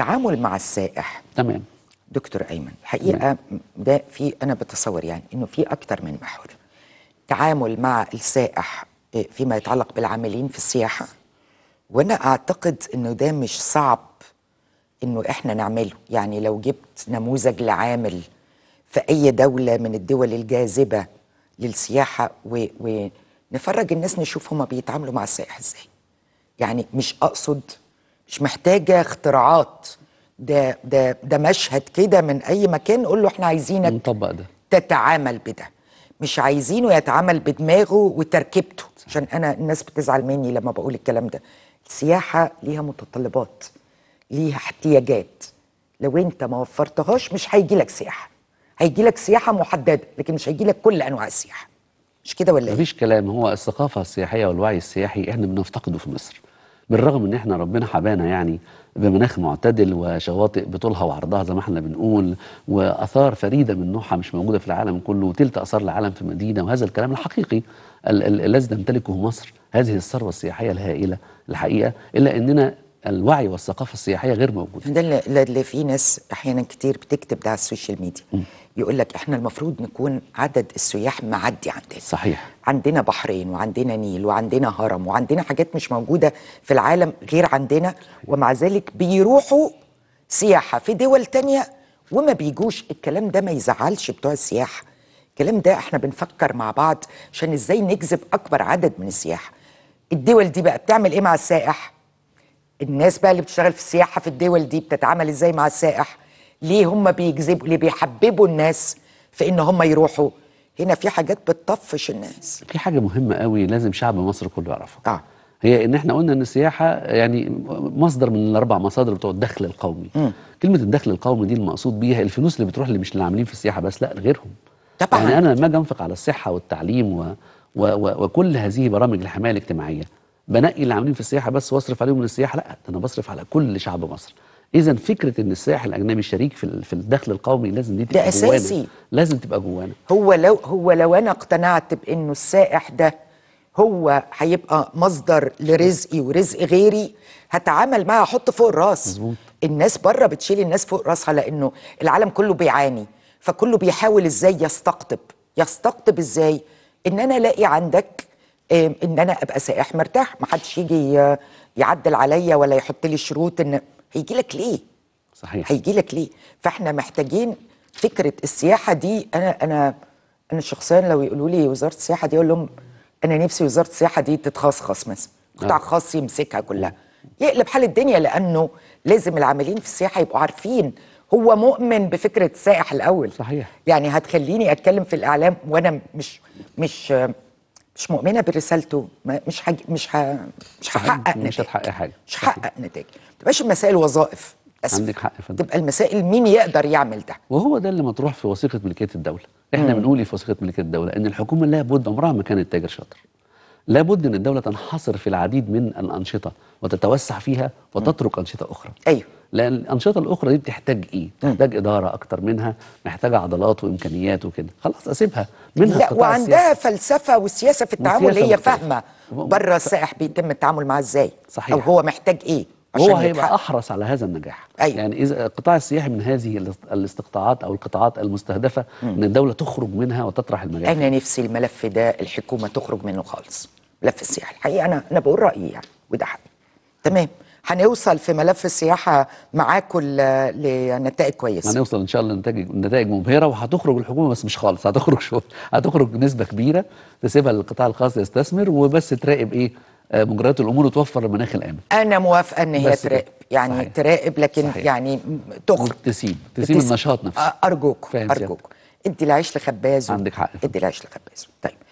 التعامل مع السائح تمام دكتور ايمن الحقيقه ده في انا بتصور يعني انه في اكتر من محور تعامل مع السائح آه، فيما يتعلق بالعاملين في السياحه وانا اعتقد انه ده مش صعب انه احنا نعمله يعني لو جبت نموذج لعامل في اي دوله من الدول الجاذبه للسياحه و... ونفرج الناس نشوف هما بيتعاملوا مع السائح ازاي يعني مش اقصد مش محتاجه اختراعات ده ده ده مشهد كده من اي مكان قول له احنا عايزينك نطبق ده تتعامل بده مش عايزينه يتعامل بدماغه وتركيبته عشان انا الناس بتزعل مني لما بقول الكلام ده السياحه ليها متطلبات ليها احتياجات لو انت ما وفرتهاش مش هيجي لك سياحه هيجي لك سياحه محدده لكن مش هيجي لك كل انواع السياحه مش كده ولا ايه مفيش كلام هو الثقافه السياحيه والوعي السياحي احنا بنفتقده في مصر بالرغم ان احنا ربنا حبانا يعني بمناخ معتدل وشواطئ بطولها وعرضها زي ما احنا بنقول واثار فريده من نوعها مش موجوده في العالم كله وتلت اثار العالم في مدينه وهذا الكلام الحقيقي الذي تمتلكه مصر هذه الثروه السياحيه الهائله الحقيقه الا اننا الوعي والثقافه السياحيه غير موجوده ده اللي في ناس احيانا كتير بتكتب ده على السوشيال ميديا م. يقول لك احنا المفروض نكون عدد السياح معدي عندنا صحيح عندنا بحرين وعندنا نيل وعندنا هرم وعندنا حاجات مش موجوده في العالم غير عندنا ومع ذلك بيروحوا سياحه في دول تانية وما بيجوش الكلام ده ما يزعلش بتوع السياحه الكلام ده احنا بنفكر مع بعض عشان ازاي نجذب اكبر عدد من السياح الدول دي بقى بتعمل ايه مع السائح الناس بقى اللي بتشتغل في السياحه في الدول دي بتتعامل ازاي مع السائح ليه هم بيجذبوا ليه بيحببوا الناس في ان هم يروحوا هنا في حاجات بتطفش الناس في حاجه مهمه قوي لازم شعب مصر كله يعرفها آه. هي ان احنا قلنا ان السياحه يعني مصدر من الاربع مصادر بتوع الدخل القومي م. كلمه الدخل القومي دي المقصود بيها الفلوس اللي بتروح اللي مش للعاملين في السياحه بس لا لغيرهم طبعا يعني انا لما اجي انفق على الصحه والتعليم و... و... و... وكل هذه برامج الحمايه الاجتماعيه بنقي اللي عاملين في السياحه بس واصرف عليهم للسياحه لا انا بصرف على كل شعب مصر اذا فكره ان السائح الاجنبي شريك في في الدخل القومي لازم دي تبقى ده جوانا. اساسي لازم تبقى جوانا هو لو هو لو انا اقتنعت بانه السائح ده هو هيبقى مصدر لرزقي ورزق غيري هتعامل معاه احط فوق الراس مزبوط. الناس بره بتشيل الناس فوق راسها لانه العالم كله بيعاني فكله بيحاول ازاي يستقطب يستقطب ازاي ان انا الاقي عندك ان انا ابقى سائح مرتاح ما حدش يجي آه، يعدل عليا ولا يحط لي شروط ان هيجي لك ليه صحيح هيجي لك ليه فاحنا محتاجين فكره السياحه دي انا انا انا شخصيا لو يقولوا لي وزاره السياحه دي اقول لهم انا نفسي وزاره السياحه دي تتخصخص مثلا قطاع آه. خاص يمسكها كلها يقلب حال الدنيا لانه لازم العاملين في السياحه يبقوا عارفين هو مؤمن بفكره السائح الاول صحيح يعني هتخليني اتكلم في الاعلام وانا مش مش مش مؤمنه برسالته مش حاج... مش ح... مش هحقق نتائج مش هتحقق حاجه مش هحقق نتائج ما تبقاش المسائل وظائف أسف. عندك حق فضل. تبقى المسائل مين يقدر يعمل ده وهو ده اللي مطروح في وثيقه ملكيه الدوله احنا بنقول إيه في وثيقه ملكيه الدوله ان الحكومه لابد عمرها ما كانت تاجر شاطر لابد ان الدوله تنحصر في العديد من الانشطه وتتوسع فيها وتترك انشطه اخرى ايوه لان الانشطه الاخرى دي بتحتاج ايه؟ بتحتاج اداره اكتر منها محتاجه عضلات وامكانيات وكده خلاص اسيبها منها لا وعندها السياسة. فلسفه وسياسه في التعامل هي فاهمه بره السائح بيتم التعامل معاه ازاي صحيح او هو محتاج ايه عشان هو هيبقى يتحق. احرص على هذا النجاح أيوة. يعني اذا القطاع السياحي من هذه الاستقطاعات او القطاعات المستهدفه م. ان الدوله تخرج منها وتطرح المجال انا نفسي الملف ده الحكومه تخرج منه خالص ملف السياحه الحقيقه انا انا بقول رايي يعني وده حقي تمام هنوصل في ملف السياحه معاكم لنتائج كويسه هنوصل ان شاء الله لنتائج مبهره وهتخرج الحكومه بس مش خالص هتخرج شو هتخرج نسبه كبيره تسيبها للقطاع الخاص يستثمر وبس تراقب ايه آه، مجريات الامور وتوفر المناخ الامن انا موافقه ان هي تراقب يعني صحيح. تراقب لكن صحيح. يعني تخرج تسيب تسيب النشاط نفسه ارجوك ارجوك ادي العيش لخبازه عندك حق ادي العيش لخبازه طيب